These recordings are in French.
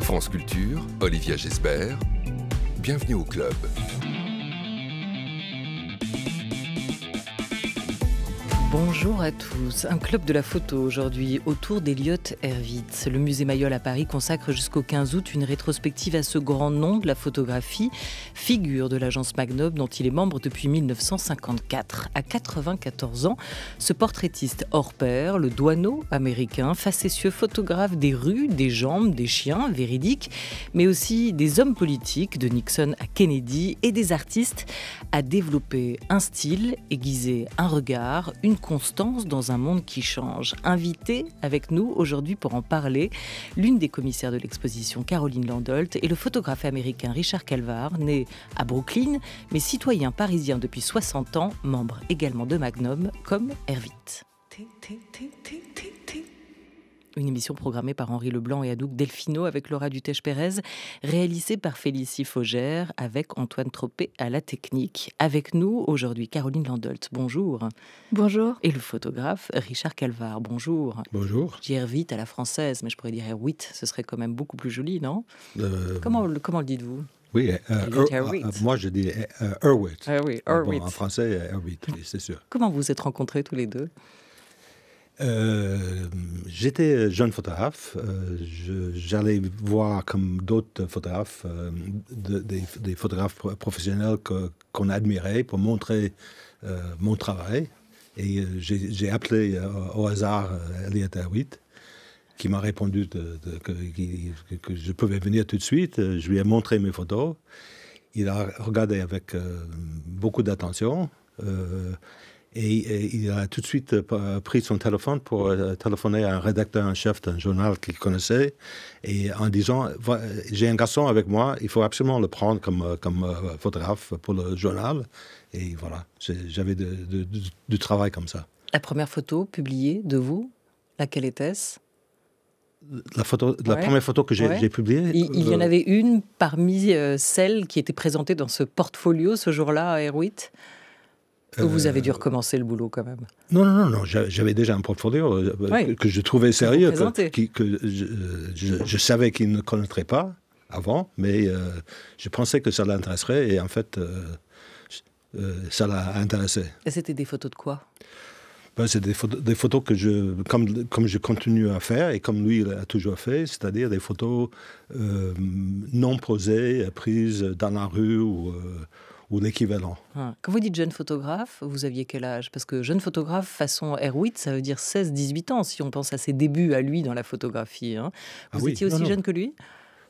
France Culture, Olivia Gesbert, bienvenue au club. Bonjour à tous. Un club de la photo aujourd'hui autour d'Eliott Hervitz. Le musée Mayol à Paris consacre jusqu'au 15 août une rétrospective à ce grand nom de la photographie, figure de l'agence Magnob dont il est membre depuis 1954. À 94 ans, ce portraitiste hors pair, le douaneau américain, facétieux photographe des rues, des jambes, des chiens, véridique, mais aussi des hommes politiques, de Nixon à Kennedy, et des artistes, a développé un style, aiguisé un regard, une constance dans un monde qui change. Invité avec nous aujourd'hui pour en parler, l'une des commissaires de l'exposition, Caroline Landolt, et le photographe américain Richard Calvar, né à Brooklyn, mais citoyen parisien depuis 60 ans, membre également de Magnum, comme Hervit une émission programmée par Henri Leblanc et Hadouk Delfino avec Laura Dutèche-Pérez, réalisée par Félicie Faugère avec Antoine Tropé à la technique. Avec nous aujourd'hui Caroline Landolt, bonjour. Bonjour. Et le photographe Richard Calvar, bonjour. Bonjour. vite à la française, mais je pourrais dire eh oui ce serait quand même beaucoup plus joli, non euh, comment, comment le dites-vous oui, euh, euh, moi je dis Erwitt. Ah oui, en français, Erwitt, c'est sûr. Comment vous êtes rencontrés tous les deux euh, j'étais jeune photographe. Euh, j'allais voir, comme d'autres photographes, euh, des, photographes professionnels qu'on admirait pour montrer mon travail. Et j'ai appelé au hasard Elliot Hawit, qui m'a répondu de, que, que, je pouvais venir tout de suite. Je lui ai montré mes photos. Il a regardé avec beaucoup d'attention. Et, il a tout de suite euh, pris son téléphone pour euh, téléphoner à un rédacteur en chef d'un journal qu'il connaissait et en disant J'ai un garçon avec moi, il faut absolument le prendre comme, euh, comme photographe pour le journal. Et voilà, j'avais du travail comme ça. La première photo publiée de vous, laquelle était-ce la, photo, la première photo que j'ai publiée. Il, y en avait une parmi celles qui étaient présentées dans ce portfolio ce jour-là à Erwitt vous avez dû euh, recommencer le boulot quand même. Non, non, non, non. j'avais déjà un profondeur euh, que je trouvais sérieux, que, je, savais qu'il ne connaîtrait pas avant, mais euh, je pensais que ça l'intéresserait et en fait, ça l'a intéressé. Et c'était des photos de quoi ben, C'est des, des, photos que je, comme, comme je continue à faire et comme lui a toujours fait, c'est-à-dire des photos non posées, prises dans la rue ou ou l'équivalent. Hein. Quand vous dites jeune photographe, vous aviez quel âge Parce que jeune photographe façon r ça veut dire 16-18 ans, si on pense à ses débuts à lui dans la photographie. Hein. Vous ah étiez aussi jeune que lui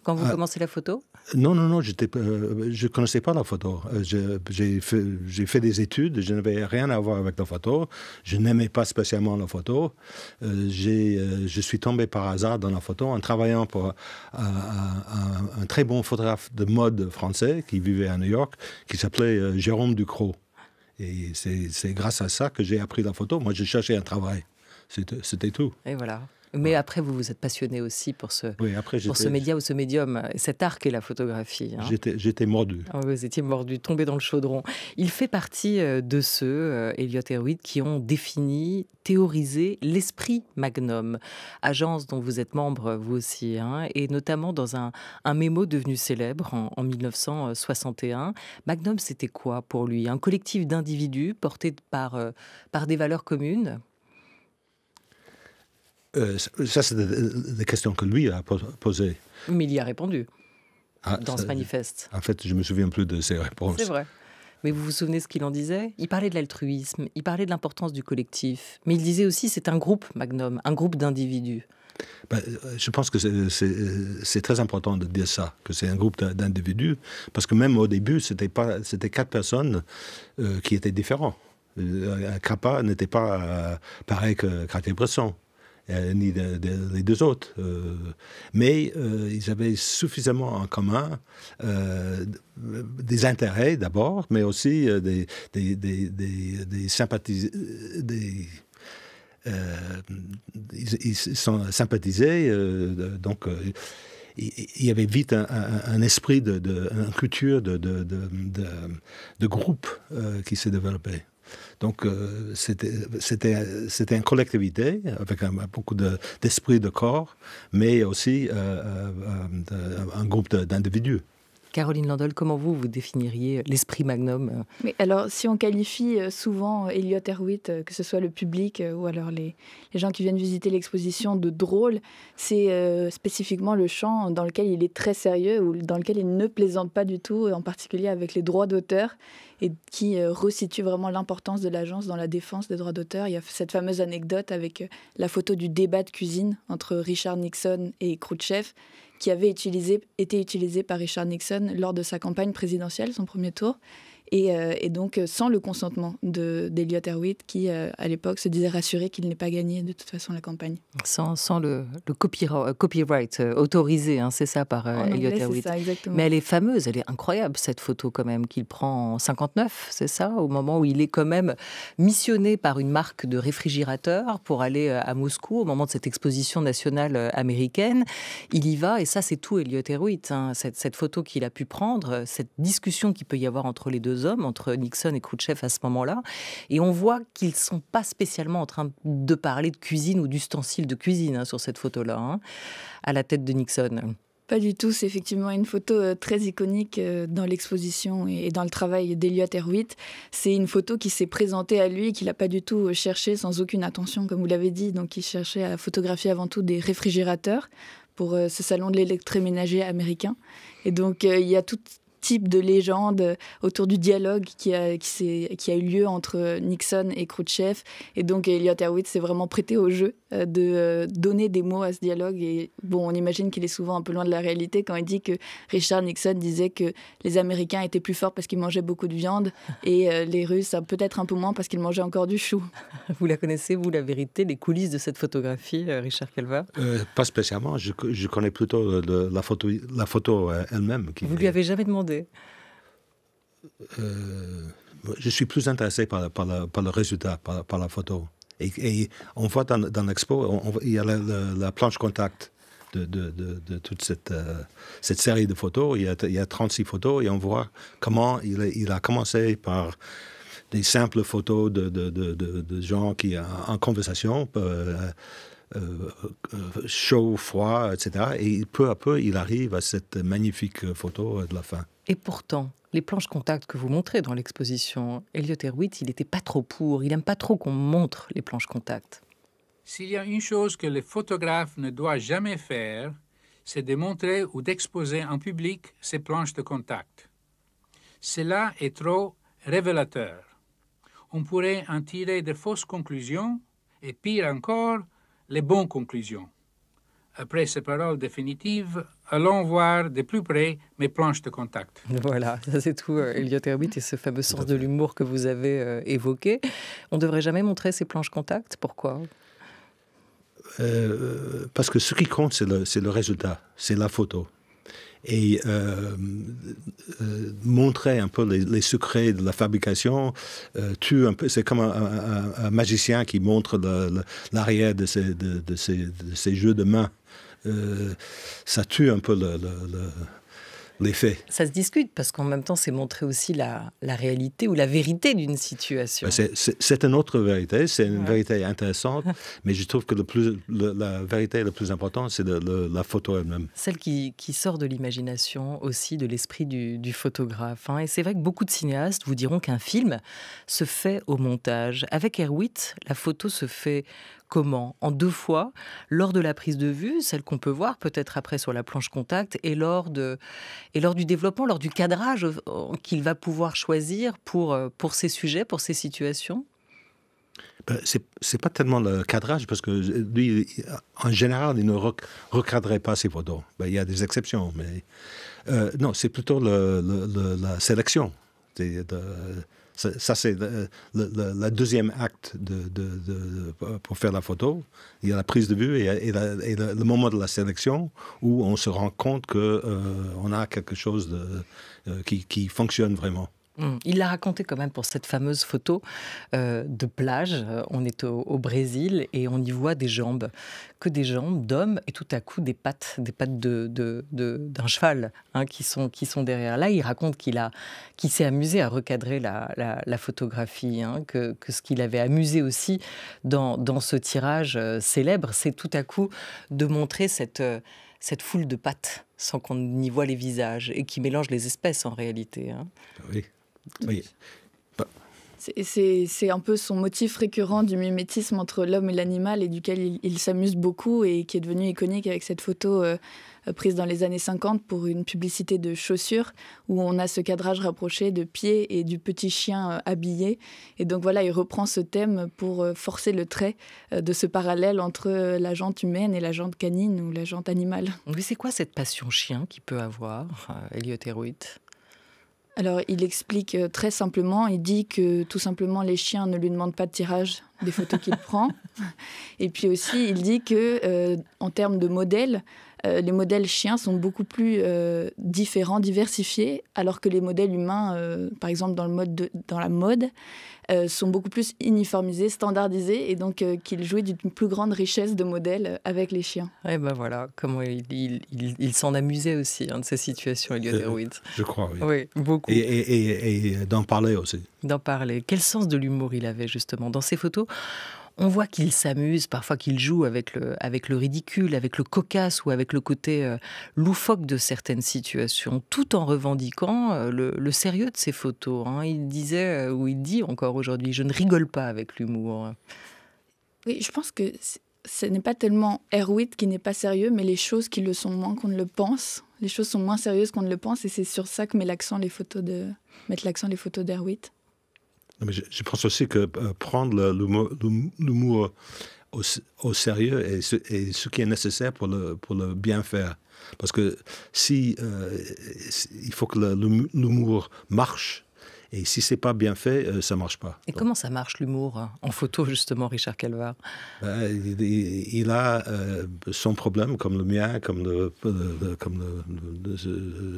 quand vous ah. commencez la photo non, non, non, euh, je ne connaissais pas la photo. Euh, j'ai fait, des études, je n'avais rien à voir avec la photo. Je n'aimais pas spécialement la photo. Euh, je suis tombé par hasard dans la photo en travaillant pour un, très bon photographe de mode français qui vivait à New York, qui s'appelait Jérôme Ducrot. Et c'est grâce à ça que j'ai appris la photo. Moi, je cherchais un travail. C'était tout. Et voilà. Mais après, vous vous êtes passionné aussi pour ce, pour ce média ou ce médium, cet art qu'est la photographie. Hein. J'étais mordu. Ah vous étiez mordu, tombé dans le chaudron. Il fait partie euh, de ceux, euh, Elliot Erwitt, qui ont défini, théorisé l'esprit Magnum, agence dont vous êtes membre, vous aussi, hein, et notamment dans un, un, mémo devenu célèbre en, 1961. Magnum, c'était quoi pour lui Un collectif d'individus porté par, euh, par des valeurs communes euh, ça, c'est la question que lui a posée. Mais il y a répondu ah, dans ce manifeste. En fait, je me souviens plus de ses réponses. C'est vrai. Mais vous vous souvenez ce qu'il en disait Il parlait de l'altruisme, il parlait de l'importance du collectif, mais il disait aussi c'est un groupe, Magnum, un groupe d'individus. Ben, euh, je pense que c'est très important de dire ça, que c'est un groupe d'individus, parce que même au début, c'était quatre personnes euh, qui étaient différentes. Capa n'était pas pareil que Cartier-Bresson. Euh, ni les deux autres. Euh, mais euh, ils avaient suffisamment en commun des intérêts d'abord, mais aussi des, sympathies. ils, sont sympathisés, donc il y avait vite un, esprit, de, une culture de, de groupe qui s'est développée. Donc, euh, c'était une collectivité avec beaucoup d'esprit de, corps, mais aussi euh, euh, un groupe d'individus. Caroline Landol, comment vous, vous définiriez euh, l'esprit magnum euh Mais alors, si on qualifie euh, souvent Elliot Erwitt, que ce soit le public ou alors les, gens qui viennent visiter l'exposition de drôle, c'est spécifiquement le champ dans lequel il est très sérieux ou dans lequel il ne plaisante pas du tout, en particulier avec les droits d'auteur et qui resitue vraiment l'importance de l'agence dans la défense des droits d'auteur. Il y a cette fameuse anecdote avec la photo du débat de cuisine entre Richard Nixon et Khrushchev qui avait utilisé, été utilisé par Richard Nixon lors de sa campagne présidentielle, son premier tour. Euh, et, donc, euh, sans le consentement d'Eliot Erwitt, qui, euh, à l'époque, se disait rassuré qu'il n'ait pas gagné de toute façon la campagne. Sans, sans le, copyright, autorisé, hein, c'est ça, par Eliot Erwitt. Mais elle est fameuse, elle est incroyable, cette photo, quand même, qu'il prend en 59, c'est ça, au moment où il est quand même missionné par une marque de réfrigérateur pour aller à Moscou, au moment de cette exposition nationale américaine. Il y va, et ça, c'est tout Eliot Erwitt. Hein, cette, cette photo qu'il a pu prendre, cette discussion qu'il peut y avoir entre les deux hommes, entre Nixon et Khrouchtchev à ce moment-là. Et on voit qu'ils ne sont pas spécialement en train de parler de cuisine ou d'ustensiles de cuisine hein, sur cette photo-là, hein, à la tête de Nixon. Pas du tout, c'est effectivement une photo euh, très iconique euh, dans l'exposition et dans le travail d'Eliot Erwitt. C'est une photo qui s'est présentée à lui, qu'il n'a pas du tout euh, cherché sans aucune attention, comme vous l'avez dit. Donc il cherchait à photographier avant tout des réfrigérateurs pour ce salon de l'électroménager américain. Et donc il y a toute type de légende autour du dialogue qui a, qui, a eu lieu entre Nixon et Khrouchtchev. Et donc Elliot Erwitt s'est vraiment prêté au jeu euh, de euh, donner des mots à ce dialogue. Et bon, on imagine qu'il est souvent un peu loin de la réalité quand il dit que Richard Nixon disait que les Américains étaient plus forts parce qu'ils mangeaient beaucoup de viande et euh, les Russes peut-être un peu moins parce qu'ils mangeaient encore du chou. Vous la connaissez, vous, la vérité, les coulisses de cette photographie, Richard Calva Pas spécialement. Je, je, connais plutôt la photo, la photo elle-même. Vous lui avez jamais demandé euh, je suis plus intéressé par, le résultat, par, la photo. Et, on voit dans, l'expo, il y a la, planche contact de, toute cette, euh, cette, série de photos. Il y, a, 36 photos et on voit comment il, il a commencé par des simples photos de, gens qui en conversation. Euh, chaud, froid, etc. Et peu à peu, il arrive à cette magnifique photo de la fin. Et pourtant, les planches contact que vous montrez dans l'exposition, Elliot Erwitt, il n'était pas trop pour, il n'aime pas trop qu'on montre les planches contact. S'il y a une chose que le photographe ne doit jamais faire, c'est de montrer ou d'exposer en public ses planches de contact. Cela est trop révélateur. On pourrait en tirer de fausses conclusions et pire encore, les bonnes conclusions. Après ces paroles définitives, allons voir de plus près mes planches de contact. Voilà, c'est tout, Elliot euh, Herbit, et ce fameux sens de l'humour que vous avez euh, évoqué. On ne devrait jamais montrer ces planches contact. Pourquoi euh, parce que ce qui compte, c'est le, résultat, c'est la photo. Et montrer un peu les, secrets de la fabrication, un peu. C'est comme un, magicien qui montre l'arrière de, de, de, ses, jeux de main. Euh, ça tue un peu l'effet. Ça se discute parce qu'en même temps, c'est montrer aussi la, réalité ou la vérité d'une situation. C'est une autre vérité, c'est une vérité intéressante, mais je trouve que le plus, la vérité la plus importante, c'est la photo elle-même. Celle qui, sort de l'imagination aussi, de l'esprit du, photographe. Hein. Et c'est vrai que beaucoup de cinéastes vous diront qu'un film se fait au montage. Avec Erwitt, la photo se fait comment En deux fois, lors de la prise de vue, celle qu'on peut voir peut-être après sur la planche contact, et lors, de, et lors du développement, lors du cadrage euh, qu'il va pouvoir choisir pour, euh, pour sujets, pour ses situations ben, c'est pas tellement le cadrage, parce que euh, lui, en général, il ne recadrait pas ses photos. Ben, il y a des exceptions, mais non, c'est plutôt la sélection. Ça, c'est le, deuxième acte de, pour faire la photo. Il y a la prise de vue et, le, moment de la sélection où on se rend compte qu'on euh, a quelque chose euh, qui fonctionne vraiment. Mm. Il l'a raconté quand même pour cette fameuse photo euh, de plage. Euh, on est au, Brésil et on y voit des jambes, que des jambes d'hommes et tout à coup des pattes, des pattes d'un de, cheval hein, qui, sont, qui sont derrière. Là, il raconte qu'il s'est amusé à recadrer la, photographie, hein, que, ce qu'il avait amusé aussi dans, ce tirage euh, célèbre, c'est tout à coup de montrer cette cette foule de pattes sans qu'on y voit les visages et qui mélange les espèces en réalité. Hein. Ah oui. Bah. C'est un peu son motif récurrent du mimétisme entre l'homme et l'animal et duquel il, s'amuse beaucoup et qui est devenu iconique avec cette photo euh, prise dans les années 50 pour une publicité de chaussures où on a ce cadrage rapproché de pied et du petit chien euh, habillé. Et donc voilà, il reprend ce thème pour euh, forcer le trait de ce parallèle entre la jante humaine et la jante canine ou la jante animale. c'est quoi cette passion chien qu'il peut avoir, Elliot alors, il explique euh, très simplement, il dit que tout simplement les chiens ne lui demandent pas de tirage des photos qu'il prend. Et puis aussi, il dit que euh, en termes de modèle, euh, les modèles chiens sont beaucoup plus euh, différents, diversifiés, alors que les modèles humains, euh, par exemple dans, le mode dans la mode, sont beaucoup plus uniformisés, standardisés, et donc qu'ils jouaient d'une plus grande richesse de modèles avec les chiens. Et ben bah voilà, comment il, s'en amusait aussi hein, de ces situations, Elliot Erwitt. Je crois, oui. oui beaucoup. Et, d'en parler aussi. D'en parler. Quel sens de l'humour il avait justement dans ces photos on voit qu'il s'amuse, parfois qu'il joue avec le, avec le ridicule, avec le cocasse ou avec le côté euh, loufoque de certaines situations, tout en revendiquant euh, le, sérieux de ses photos. Hein. Il disait, euh, ou il dit encore aujourd'hui, je ne rigole pas avec l'humour. Oui, je pense que ce n'est pas tellement Erwitt qui n'est pas sérieux, mais les choses qui le sont moins qu'on ne le pense. Les choses sont moins sérieuses qu'on ne le pense, et c'est sur ça que met l'accent les photos de l'accent les photos d'Erwitt je, pense aussi que euh, prendre l'humour au, sérieux est ce, qui est nécessaire pour le, pour le bien faire. Parce que euh, si, il faut que l'humour marche et si c'est pas bien fait, euh, ça ne marche pas. Et comment ça marche l'humour euh, en photo justement, Richard Calvar ben, il, a euh, son problème, comme le mien, comme,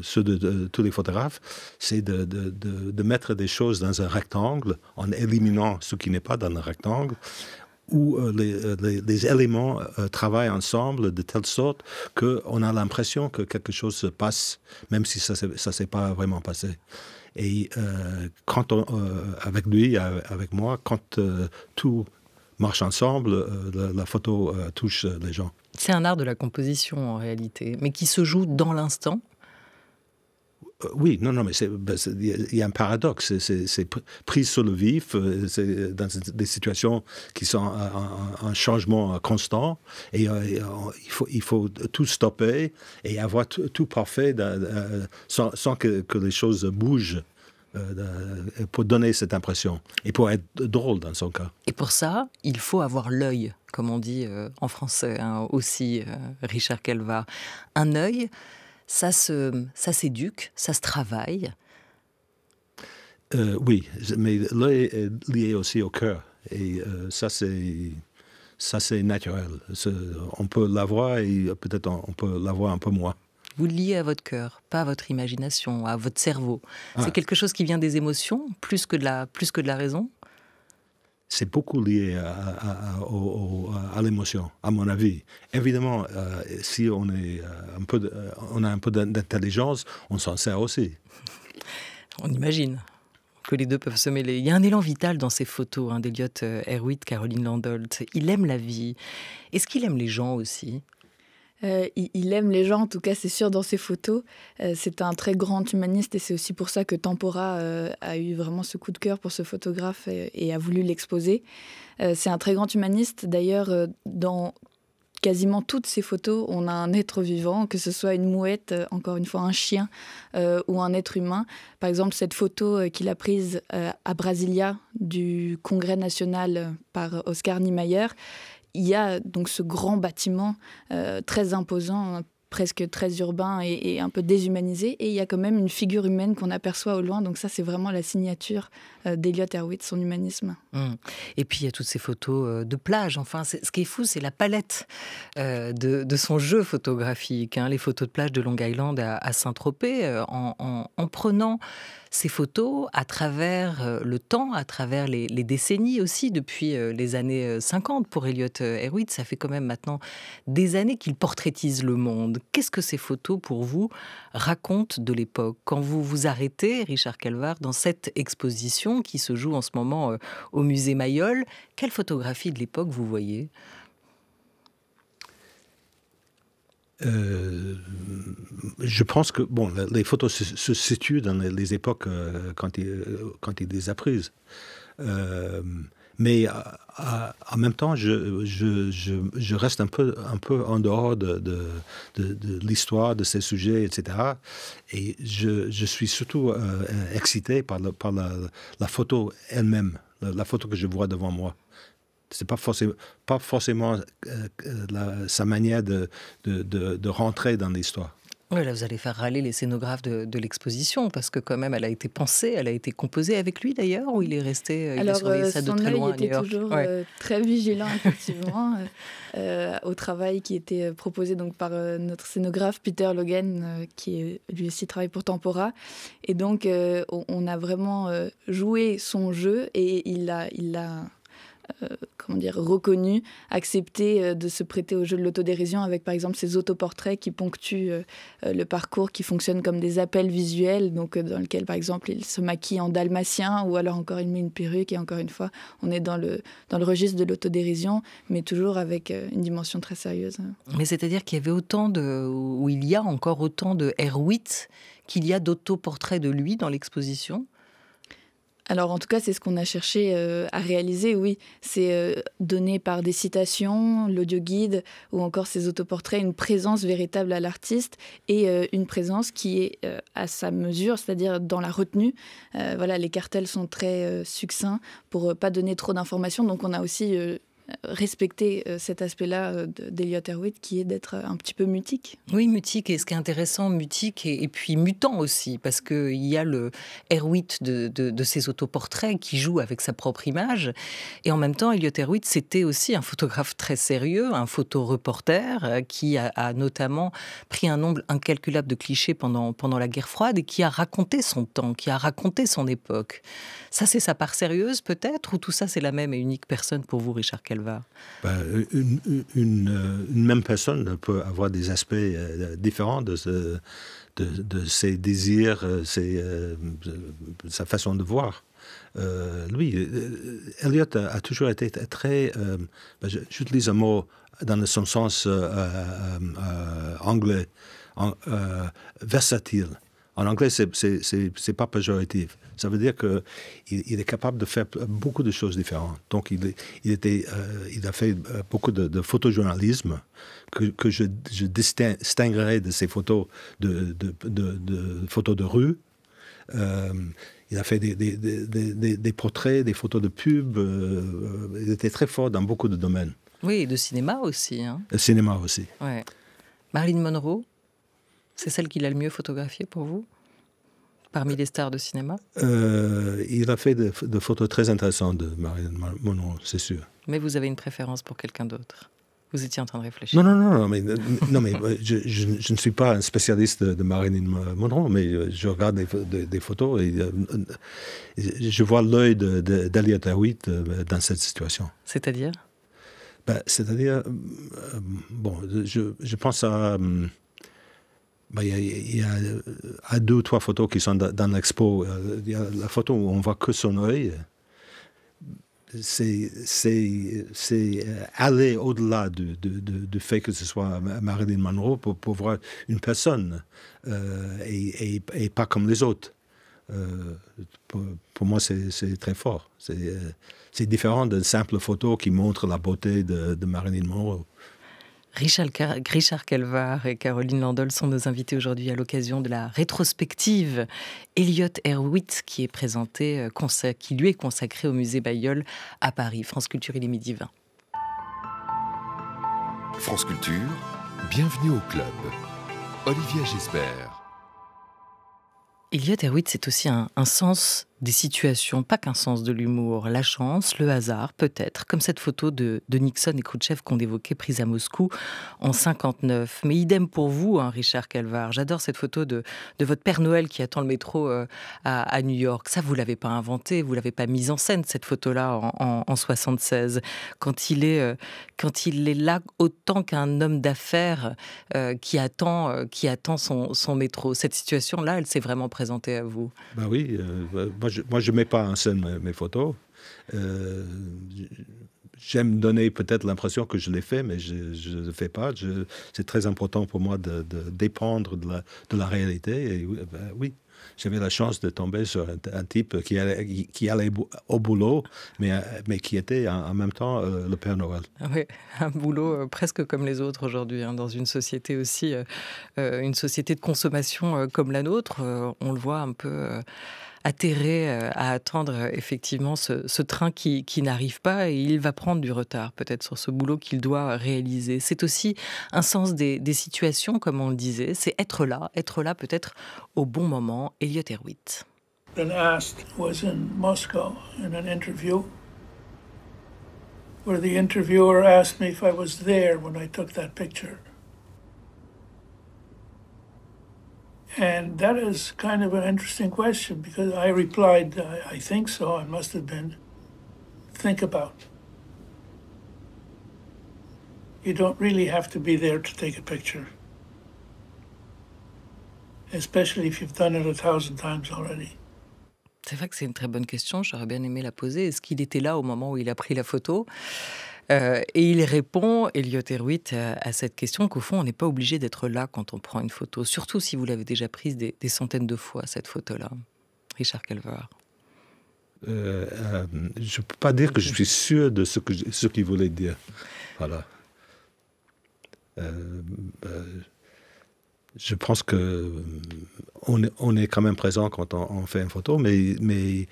ceux de, tous les photographes, c'est de, mettre des choses dans un rectangle en éliminant ce qui n'est pas dans le rectangle où les, éléments travaillent ensemble de telle sorte qu'on a l'impression que quelque chose se passe, même si ça ne s'est pas vraiment passé. Et euh, quand euh, avec lui, euh, avec moi, quand tout marche ensemble, la, photo touche les gens. C'est un art de la composition en réalité, mais qui se joue dans l'instant oui, non, non, mais ben, il y a un paradoxe. C'est pris sur le vif, euh, c'est euh, dans des situations qui sont un, changement euh, constant. Et il, faut, tout stopper et avoir tout, parfait sans, que, les choses bougent pour donner cette impression et pour être drôle dans son cas. Et pour ça, il faut avoir l'œil, comme on dit en français hein, aussi, Richard Calva. Un œil ça se, ça s'éduque, ça se travaille. Euh, oui, mais l'œil est lié aussi au cœur. Et euh, ça, c'est ça c'est naturel. On peut l'avoir et peut-être on, peut l'avoir un peu moins. Vous le liez à votre cœur, pas à votre imagination, à votre cerveau. Ah. C'est quelque chose qui vient des émotions plus que de la, plus que de la raison c'est beaucoup lié à, l'émotion, à mon avis. Évidemment, euh, si on, est, euh, un peu euh, on a un peu d'intelligence, on s'en sert aussi. On imagine que les deux peuvent se mêler. Il y a un élan vital dans ces photos hein, d'Eliott Erwitt, Caroline Landolt. Il aime la vie. Est-ce qu'il aime les gens aussi euh, il, aime les gens, en tout cas, c'est sûr, dans ses photos. Euh, c'est un très grand humaniste et c'est aussi pour ça que Tempora euh, a eu vraiment ce coup de cœur pour ce photographe et, a voulu l'exposer. c'est un très grand humaniste. D'ailleurs, dans quasiment toutes ses photos, on a un être vivant, que ce soit une mouette, encore une fois un chien ou un être humain. Par exemple, cette photo qu'il a prise à Brasilia du Congrès national par Oscar Niemeyer, il y a donc ce grand bâtiment euh, très imposant, presque très urbain et, un peu déshumanisé. Et il y a quand même une figure humaine qu'on aperçoit au loin. Donc ça, c'est vraiment la signature euh, d'Eliot Erwitt, son humanisme. Mmh. Et puis il y a toutes ces photos euh, de plage. Enfin, ce qui est fou, c'est la palette de, son jeu photographique. Hein. Les photos de plage de Long Island à, Saint-Tropez, en, prenant ces photos à travers euh, le temps, à travers les, décennies aussi, depuis euh, les années 50 euh, pour Elliot Erwitt. Ça fait quand même maintenant des années qu'il portraitise le monde. Qu'est-ce que ces photos, pour vous, racontent de l'époque Quand vous vous arrêtez, Richard Calvar, dans cette exposition qui se joue en ce moment au musée Mayol, quelle photographie de l'époque vous voyez Euh, je pense que bon, les photos se, situent dans les, époques euh, quand il euh, quand les a Euh, mais en même temps, je, je, reste un peu, un peu en dehors de, de, l'histoire de ces sujets, etc. Et je, suis surtout excité par, par la, photo elle-même, la, photo que je vois devant moi. C'est pas forcément, pas forcément euh, euh, sa manière de, de, de, rentrer dans l'histoire. Oui, là, vous allez faire râler les scénographes de, de l'exposition, parce que quand même, elle a été pensée, elle a été composée avec lui d'ailleurs, ou il est resté, euh, il Alors, a ça de très loin il était toujours très vigilant, effectivement, au travail qui était proposé donc par notre scénographe Peter Logan, qui lui aussi travaille pour Tempora. Et donc, on, a vraiment joué son jeu et il l'a il a euh, comment dire, reconnu, accepté euh, de se prêter au jeu de l'autodérision avec par exemple ces autoportraits qui ponctuent euh, le parcours, qui fonctionnent comme des appels visuels, donc dans lequel par exemple il se maquille en dalmatien ou alors encore il met une perruque et encore une fois on est dans le, dans le registre de l'autodérision mais toujours avec une dimension très sérieuse. Mais c'est-à-dire qu'il y avait autant de, ou il y a encore autant de R8 qu'il y a d'autoportraits de lui dans l'exposition alors en tout cas, c'est ce qu'on a cherché euh, à réaliser, oui. C'est euh, donné par des citations, l'audio guide ou encore ses autoportraits une présence véritable à l'artiste et euh, une présence qui est à sa mesure, c'est-à-dire dans la retenue. voilà, les cartels sont très succincts pour pas donner trop d'informations, donc on a aussi respecter euh, cet aspect-là euh, d'Eliot Erwitt qui est d'être un petit peu mutique. Oui, mutique. Et ce qui est intéressant, mutique et, puis mutant aussi, parce qu'il y a le Erwitt de, de, ses autoportraits qui joue avec sa propre image. Et en même temps, Eliot Erwitt, c'était aussi un photographe très sérieux, un photo-reporter euh, qui a, notamment pris un nombre incalculable de clichés pendant, pendant la guerre froide et qui a raconté son temps, qui a raconté son époque. Ça, c'est sa part sérieuse peut-être, ou tout ça, c'est la même et unique personne pour vous, Richard Calvin ben, euh, une, même personne peut avoir des aspects euh, différents de, de, ses désirs, euh, ses, sa façon de voir. lui, Elliot a, toujours été très, ben, j'utilise un mot dans son sens anglais, en, versatile. En anglais, c'est pas péjoratif. Ça veut dire qu'il il est capable de faire beaucoup de choses différentes. Donc, il, il était, euh, il a fait euh, beaucoup de, photojournalisme que, je, je, de ses photos de, photos de rue. Euh, il a fait des, portraits, des photos de pub. il était très fort dans beaucoup de domaines. Oui, et de cinéma aussi. Hein. Le cinéma aussi. Ouais. Marilyn Monroe c'est celle qu'il a le mieux photographiée pour vous Parmi les stars de cinéma euh, Il a fait des de photos très intéressantes de Marilyn Monroe, c'est sûr. Mais vous avez une préférence pour quelqu'un d'autre vous étiez en train de réfléchir. Non, non, non, non mais, euh, je, ne suis pas un spécialiste de, marine Marilyn Monroe, mais euh, je regarde des, photos et je vois l'œil d'Ali Ataoui dans cette situation. C'est-à-dire ben, C'est-à-dire, bon, je, pense à. Hum, ben, il y, a euh, deux ou trois photos qui sont dans, l'expo. Euh, il y a la photo où on voit que son œil. C'est euh, aller au-delà du, de, fait que ce soit Marilyn Monroe pour, voir une personne et, et, pas comme les autres. pour, moi, c'est très fort. C'est différent d'une simple photo qui montre la beauté de, de Marilyn Monroe. Richard, Calvar et Caroline Landol sont nos invités aujourd'hui à l'occasion de la rétrospective Elliot Erwitt qui est présentée, euh, qui lui est consacrée au musée Bayeul à Paris. France Culture, et est midi 20. France Culture, bienvenue au club. Olivia Gisbert. Elliot Erwitt, c'est aussi un, un sens des situations, pas qu'un sens de l'humour, la chance, le hasard, peut-être, comme cette photo de, Nixon et Khrouchtchev qu'on évoquait, prise à Moscou en 59. Mais idem pour vous, hein, Richard Calvar. J'adore cette photo de, de, votre Père Noël qui attend le métro euh, à, New York. Ça, vous l'avez pas inventé, vous l'avez pas mise en scène, cette photo-là, en, 76. Quand il est, euh, quand il est là autant qu'un homme d'affaires euh, qui attend, qui attend son, son métro. Cette situation-là, elle s'est vraiment présentée à vous. Bah oui, bah, moi moi, je ne mets pas en scène mes, photos. Euh, j'aime donner peut-être l'impression que je l'ai fait, mais je ne le fais pas. C'est très important pour moi de, dépendre de la, réalité. Et, eh ben oui, j'avais la chance de tomber sur un, type qui allait, qui, allait, au boulot, mais, mais qui était en, même temps euh, le Père Noël. Ah oui, un boulot euh, presque comme les autres aujourd'hui, hein, dans une société aussi, une société de consommation comme la nôtre. on le voit un peu atterré euh, à attendre euh, effectivement ce, train qui, qui n'arrive pas et il va prendre du retard peut-être sur ce boulot qu'il doit réaliser. C'est aussi un sens des, des, situations, comme on le disait, c'est être là, être là peut-être au bon moment. Elliot Erwitt. interview And that is kind of an interesting question because I replied, I, I think so, I must have been. Think about. You don't really have to be there to take a picture, especially if you've done it a thousand times already. C'est vrai que c'est une très bonne question, j'aurais bien aimé la poser. Est-ce qu'il était là au moment où il a pris la photo Euh, et il répond, Elliot Erwitt, à, cette question qu'au fond, on n'est pas obligé d'être là quand on prend une photo, surtout si vous l'avez déjà prise des, centaines de fois, cette photo-là. Richard Kelver. Euh, euh, je ne peux pas dire que je suis sûr de ce qu'il ce voulait dire. Voilà. je pense que on, on, est quand même présent quand on, fait une photo, mais, mais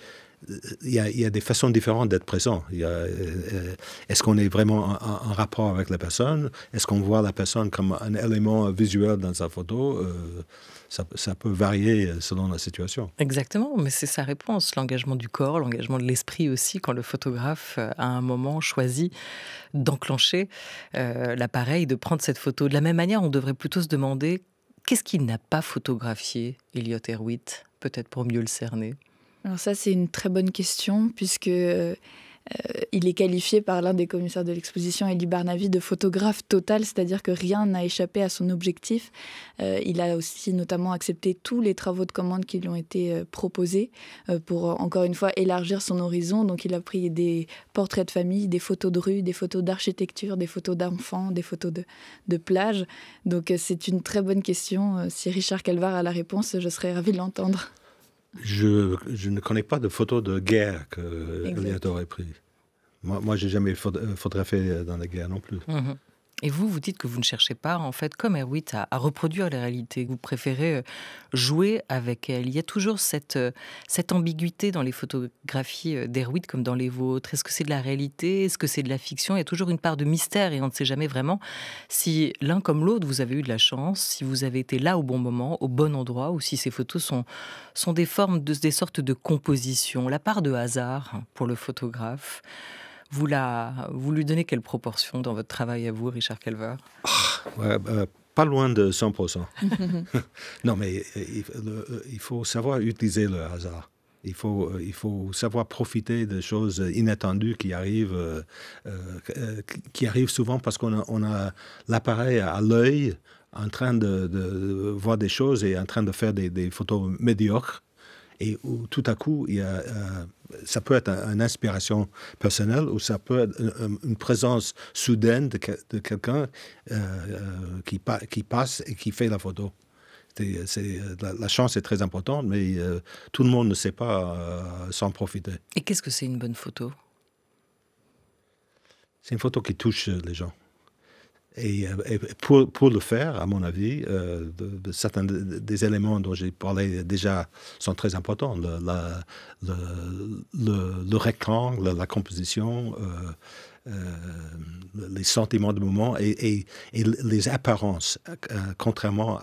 il y, a, des façons différentes d'être présent. Euh, est-ce qu'on est vraiment en, rapport avec la personne? Est-ce qu'on voit la personne comme un élément visuel dans sa photo? Euh, ça, peut varier selon la situation. Exactement, mais c'est sa réponse, l'engagement du corps, l'engagement de l'esprit aussi, quand le photographe, euh, à un moment, choisit d'enclencher l'appareil, de prendre cette photo. De la même manière, on devrait plutôt se demander qu'est-ce qu'il n'a pas photographié, Elliot Erwitt, peut-être pour mieux le cerner. Alors ça, c'est une très bonne question, puisque euh, euh, il est qualifié par l'un des commissaires de l'exposition, Eli Barnavi, de photographe total, c'est-à-dire que rien n'a échappé à son objectif. Euh, il a aussi notamment accepté tous les travaux de commande qui lui ont été proposés pour, encore une fois, élargir son horizon. Donc il a pris des portraits de famille, des photos de rue, des photos d'architecture, des photos d'enfants, des photos de, de plage. Donc c'est une très bonne question. Si Richard Calvar a la réponse, je serais ravie de l'entendre. Je, ne connais pas de photos de guerre que Léonard ait pris. Moi, je n'ai jamais euh, photographié dans la guerre non plus. Mhm. Et vous, vous dites que vous ne cherchez pas, en fait, comme Erwitt, à, reproduire les réalités. Vous préférez euh, jouer avec elle. Il y a toujours cette, euh, cette ambiguïté dans les photographies euh, d'Erwitt comme dans les vôtres. Est-ce que c'est de la réalité Est-ce que c'est de la fiction Il y a toujours une part de mystère et on ne sait jamais vraiment si l'un comme l'autre, vous avez eu de la chance, si vous avez été là au bon moment, au bon endroit, ou si ces photos sont, sont des formes, de, des sortes de compositions. La part de hasard pour le photographe. Vous, la, lui donnez quelle proportion dans votre travail à vous, Richard Calver ah, bah, Pas loin de 100%. non, mais euh, euh, il, faut savoir utiliser le hasard. Il faut, euh, il faut savoir profiter des choses inattendues qui arrivent, qui arrivent souvent parce qu'on a, l'appareil à l'œil en train de, voir des choses et en train de faire des photos médiocres et où tout à coup, il euh, ça peut être une inspiration personnelle ou ça peut être une, présence soudaine de, quelqu'un euh, euh, qui, qui passe et qui fait la photo. C'est, la, chance est très importante, mais tout le monde ne sait pas s'en profiter. Et qu'est-ce que c'est une bonne photo C'est une photo qui touche les gens. Euh, et, pour, pour, le faire, à mon avis, euh, certains des éléments dont j'ai parlé déjà sont très importants. Le, rectangle, la composition, euh, les sentiments de moment et, les apparences, contrairement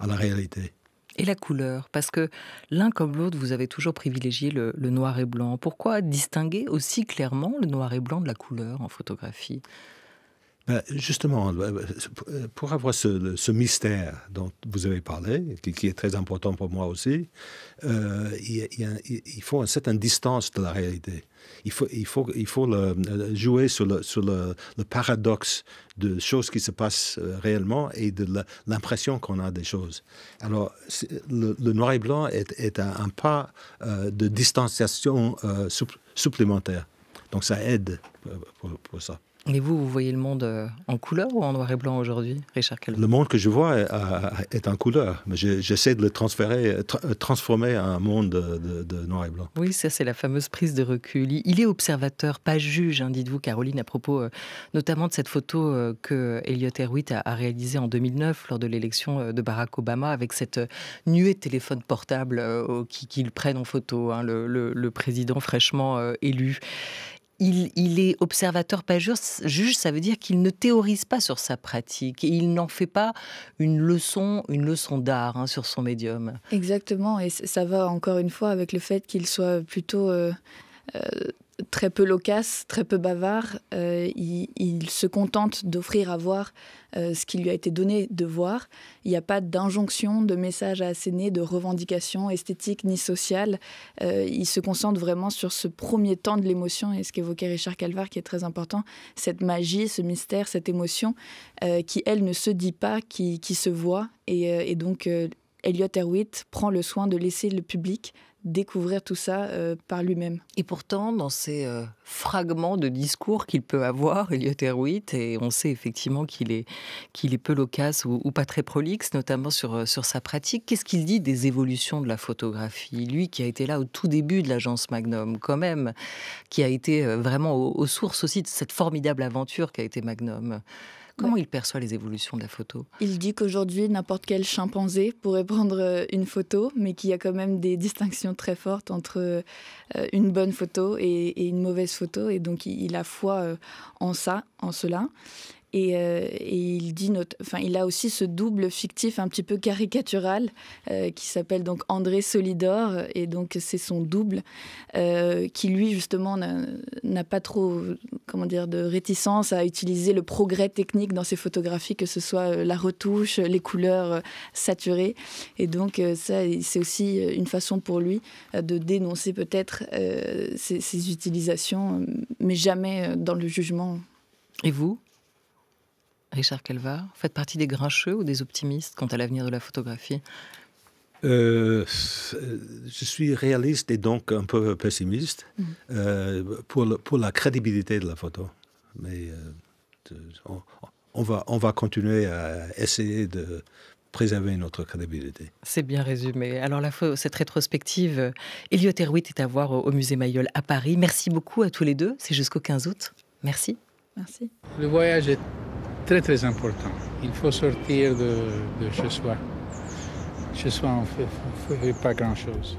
à, la réalité. Et la couleur, parce que l'un comme l'autre, vous avez toujours privilégié le noir et blanc. Pourquoi distinguer aussi clairement le noir et blanc de la couleur en photographie ben, justement, euh, pour avoir ce, mystère dont vous avez parlé, qui, est très important pour moi aussi, euh, il, faut une certaine distance de la réalité. Il faut, jouer sur, le, paradoxe de choses qui se passent euh, réellement et de l'impression qu'on a des choses. Alors, le, noir et blanc est, un, pas de distanciation supplémentaire. Donc, ça aide pour ça. Mais vous, vous voyez le monde euh, en couleur ou en noir et blanc aujourd'hui, Richard Calvin Le monde que je vois est, en couleur, mais j'essaie de le transférer, euh, transformer à un monde de, noir et blanc. Oui, ça c'est la fameuse prise de recul. Il est observateur, pas juge, hein, dites-vous, Caroline, à propos euh, notamment de cette photo que Elliot Erwitt a, réalisée en 2009 lors de l'élection de Barack Obama, avec cette nuée de téléphones portables qu'ils prennent en photo, hein, le, le, président fraîchement élu il, est observateur, pas juge, ça veut dire qu'il ne théorise pas sur sa pratique, et il n'en fait pas une leçon, une leçon d'art hein, sur son médium. Exactement, et ça va encore une fois avec le fait qu'il soit plutôt... Euh, euh, très peu loquace, très peu bavard. Euh, il, se contente d'offrir à voir euh, ce qui lui a été donné de voir. Il n'y a pas d'injonction, de message à asséner, de revendication esthétique ni sociale. Euh, il se concentre vraiment sur ce premier temps de l'émotion et ce qu'évoquait Richard Calvar qui est très important, cette magie, ce mystère, cette émotion qui, elle, ne se dit pas, qui, se voit. Et, et donc, Elliot Erwitt prend le soin de laisser le public découvrir tout ça euh, par lui-même. Et pourtant, dans ces euh, fragments de discours qu'il peut avoir, Elliot Erwitt, et on sait effectivement qu'il est, qu'il est peu loquace ou, pas très prolixe, notamment euh, sur, sa pratique, qu'est-ce qu'il dit des évolutions de la photographie Lui qui a été là au tout début de l'agence Magnum, quand même, qui a été vraiment aux, aux sources aussi de cette formidable aventure qu'a été Magnum. Comment il perçoit les évolutions de la photo Il dit qu'aujourd'hui, n'importe quel chimpanzé pourrait prendre euh, une photo, mais qu'il y a quand même des distinctions très fortes entre euh, une bonne photo et une mauvaise photo. Et donc, il a foi euh, en ça, en cela. Euh, et, il dit, enfin, il a aussi ce double fictif un petit peu caricatural euh, qui s'appelle donc André Solidor, et donc c'est son double euh, qui lui justement n'a pas trop, comment dire, de réticence à utiliser le progrès technique dans ses photographies, que ce soit la retouche, les couleurs saturées, et donc ça c'est aussi une façon pour lui de dénoncer peut-être ses utilisations, mais jamais dans le jugement. Et vous Richard Calvar Faites partie des grincheux ou des optimistes quant à l'avenir de la photographie euh, je suis réaliste et donc un peu pessimiste mhm. euh, pour, pour la crédibilité de la photo. Mais euh, on, va, on va continuer à essayer de préserver notre crédibilité. C'est bien résumé. Alors, la, cette rétrospective, Elliot Erwitt est à voir au, au musée Mayol à Paris. Merci beaucoup à tous les deux. C'est jusqu'au 15 août. Merci. Merci. Le voyage est très très important. Il faut sortir de, chez soi. Chez soi, on ne fait pas grand-chose.